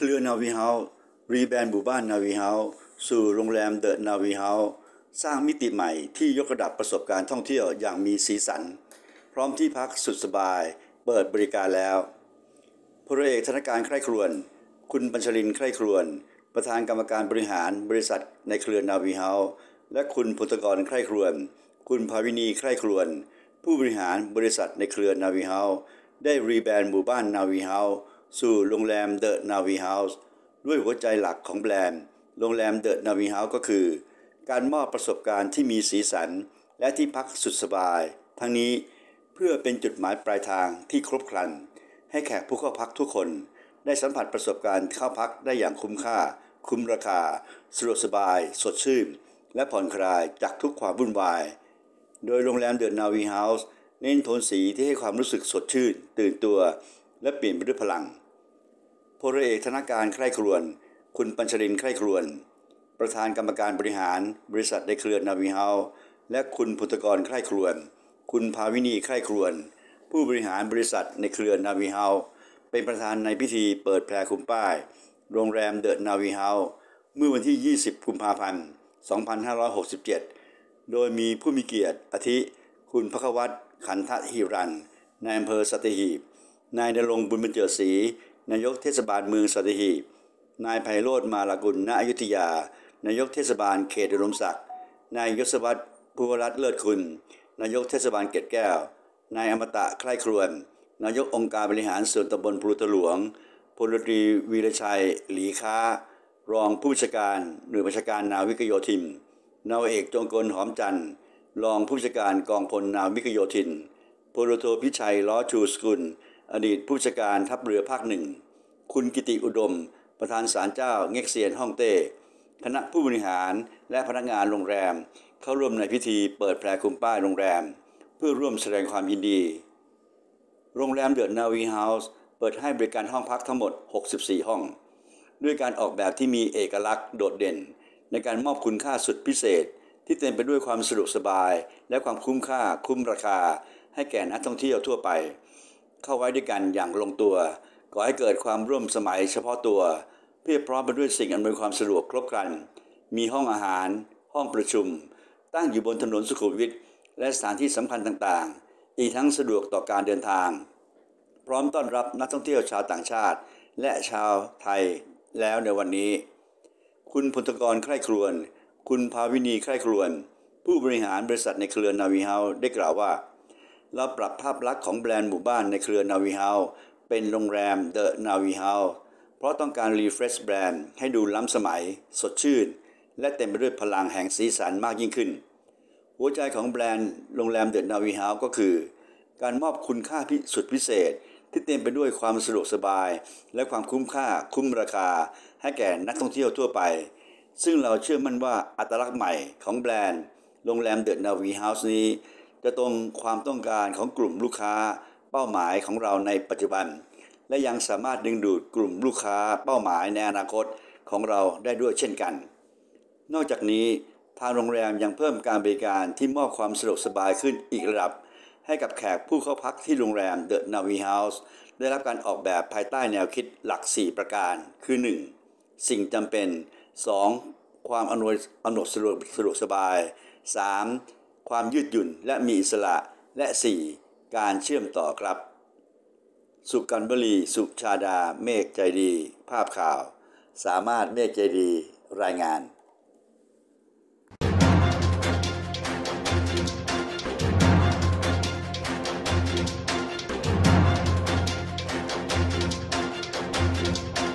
เครือนาวีเฮาส์รีแบรนด์หมู่บ้านนาวีเฮาส์สู่โรงแรมเดอะนาวีเฮาส์สร้างมิติใหม่ที่ยกระดับประสบการณ์ท่องเที่ยวอย่างมีสีสัน พร้อมที่พักสุดสบายเปิดบริการแล้วพลเอกธนการใคร่ครวน คุณบัญชลินใคร่ครวน ประธานกรรมการบริหารบริษัทในเครือนาวีเฮาส์และคุณพลตกรใคร่ครวนคุณภาวินีใคร่ครวน ผู้บริหารบริษัทในเครือนาวีเฮาส์ได้รีแบรนด์หมู่บ้านนาวีเฮาส์สู่โรงแรมเดอะนาวีเฮาส์ด้วยหัวใจหลักของแบรนด์ โรงแรมเดอะนาวีเฮาส์ก็คือ การมอบประสบการณ์ที่มีสีสัน และที่พักสุดสบายทั้งนี้เพื่อเป็นจุดหมายปลายทางที่ครบครันให้แขกผู้เข้าพักทุกคน ได้สัมผัสประสบการณ์เข้าพักได้อย่างคุ้มค่า คุ้มราคาสะดวกสบาย สดชื่นและผ่อนคลายจากทุกความวุ่นวาย โดยโรงแรมเดอะนาวีเฮาส์เน้นโทนสีที่ให้ความรู้สึกสดชื่น ตื่นตัวและเปลี่ยนไปด้วยพลังพลเอกธนการใคร่ครวน คุณปัญชรินใคร่ครวน ประธานกรรมการบริหารบริษัทในเครือนาวีเฮาและคุณพุทธกรใคร่ครวน คุณภาวินีใคร่ครวน ผู้บริหารบริษัทในเครือนาวีเฮาเป็นประธานในพิธีเปิดแพรคุมป้าย โรงแรมเดอะนาวีเฮาเมื่อวันที่20กุมภาพันธ์2567 โดยมีผู้มีเกียรติ อาทิ คุณพระวัตรขันทะหิรันในอำเภอสัตหีบนายนรงบุญบรรเจิศรีนายกเทศบาลเมืองสตหีบนายไพโรธมาลากุล ณอยุธยา นายกเทศบาลเขตอุดมศักดิ์ นายยศวัตรภูวรัตน์เลิศคุณ นายกเทศบาลเกตแก้ว นายอมตะใคร่ครวน นายกองค์การบริหารส่วนตำบลพลุตหลวงพลตรีวีรชัยหลีค้า รองผู้บัญชาการหน่วยบัญชาการ นาวิกโยธิน นาวเอกจงกลหอมจันทร์ รองผู้บัญชาการกองพลนาวิกโยธินพลโทพิชัยล้อชูสกุลอดีตผู้จัดการทัพเรือภาคหนึ่ง คุณกิติอุดม ประธานศาลเจ้าเง็กเซียนฮ่องเต้คณะผู้บริหาร และพนักงานโรงแรม เข้าร่วมในพิธีเปิดแพรคุมป้ายโรงแรม เพื่อร่วมแสดงความยินดี โรงแรมเดอดนาวีเฮาส์เปิดให้บริการห้องพักทั้งหมด 64 ห้อง ด้วยการออกแบบที่มีเอกลักษณ์โดดเด่น ในการมอบคุณค่าสุดพิเศษ ที่เต็มไปด้วยความสะดวกสบาย และความคุ้มค่า คุ้มราคา ให้แก่นักท่องเที่ยวทั่วไปเข้าไว้ด้วยกันอย่างลงตัวก่อให้เกิดความร่วมสมัยเฉพาะตัวเพียบพร้อมไปด้วยสิ่งอำนวยความสะดวกครบครัน มีห้องอาหาร ห้องประชุม ตั้งอยู่บนถนนสุขุมวิทและสถานที่สำคัญต่างๆ อีกทั้งสะดวกต่อการเดินทาง พร้อมต้อนรับนักท่องเที่ยวชาวต่างชาติ และชาวไทย แล้วในวันนี้ คุณพลตกรใคร่ครวน คุณภาวินีใคร่ครวน ผู้บริหารบริษัทในเครือนาวีเฮาได้กล่าวว่าเราปรับภาพลักษณ์ของแบรนด์หมู่บ้านในเครือนาวีเฮาเป็นโรงแรมเดอะนาวีเฮาเพราะต้องการรีเฟรชแบรนด์ให้ดูล้ำสมัยสดชื่น และเต็มไปด้วยพลังแห่งสีสันมากยิ่งขึ้น หัวใจของแบรนด์โรงแรมเดอะนาวีเฮาก็คือการมอบคุณค่าพิสุดพิเศษ ที่เต็มไปด้วยความสะดวกสบาย และความคุ้มค่าคุ้มราคา ให้แก่นักท่องเที่ยวทั่วไป ซึ่งเราเชื่อมั่นว่าอัตลักษณ์ใหม่ของแบรนด์โรงแรมเดอะนาวีเฮาส์นี้จะตรงความต้องการของกลุ่มลูกค้าเป้าหมายของเราในปัจจุบัน และยังสามารถดึงดูดกลุ่มลูกค้าเป้าหมายในอนาคตของเราได้ด้วยเช่นกัน นอกจากนี้ทางโรงแรมยังเพิ่มการบริการที่มอบความสะดวกสบายขึ้นอีกระดับ ให้กับแขกผู้เข้าพักที่โรงแรมเดอะนาวีเฮาส์ได้รับการออกแบบภายใต้แนวคิดหลัก 4 ประการคือ 1. สิ่งจำเป็น 2. ความอำนวยอำนวยสะดวกสะดวกสบาย 3. ความยืดหยุ่น และมีอิสระและ 4. การเชื่อมต่อครับ สุกันบรี สุชาดา เมฆใจดี ภาพข่าว สามารถเมฆใจดี รายงาน